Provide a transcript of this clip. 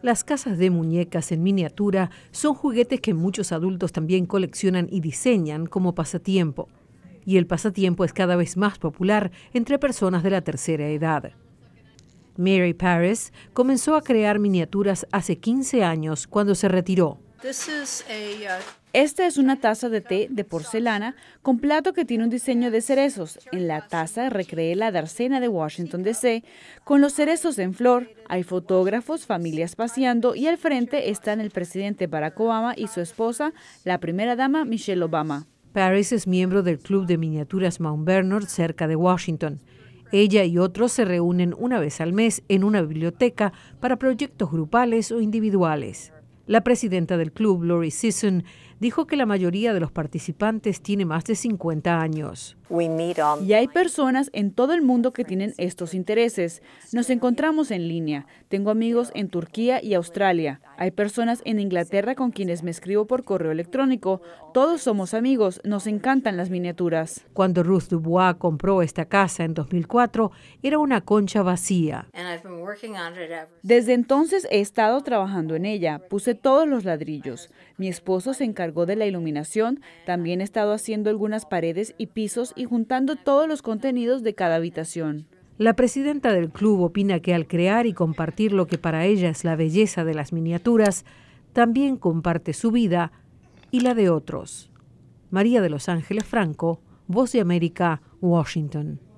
Las casas de muñecas en miniatura son juguetes que muchos adultos también coleccionan y diseñan como pasatiempo. Y el pasatiempo es cada vez más popular entre personas de la tercera edad. Mary Paris comenzó a crear miniaturas hace 15 años cuando se retiró. Uh, Esta es una taza de té de porcelana con plato que tiene un diseño de cerezos. En la taza recreé la Darcena de Washington DC con los cerezos en flor. Hay fotógrafos, familias paseando y al frente están el presidente Barack Obama y su esposa, la primera dama Michelle Obama. Paris es miembro del Club de Miniaturas Mount Bernard cerca de Washington. Ella y otros se reúnen una vez al mes en una biblioteca para proyectos grupales o individuales. La presidenta del club, Lori Sisson, dijo que la mayoría de los participantes tiene más de 50 años. Y hay personas en todo el mundo que tienen estos intereses. Nos encontramos en línea. Tengo amigos en Turquía y Australia. Hay personas en Inglaterra con quienes me escribo por correo electrónico. Todos somos amigos. Nos encantan las miniaturas. Cuando Ruth Dubois compró esta casa en 2004, era una concha vacía. Desde entonces he estado trabajando en ella. Puse todos los ladrillos. Mi esposo se encargó de la iluminación. También he estado haciendo algunas paredes y pisos y juntando todos los contenidos de cada habitación. La presidenta del club opina que al crear y compartir lo que para ella es la belleza de las miniaturas, también comparte su vida y la de otros. María de los Ángeles Franco, Voz de América, Washington.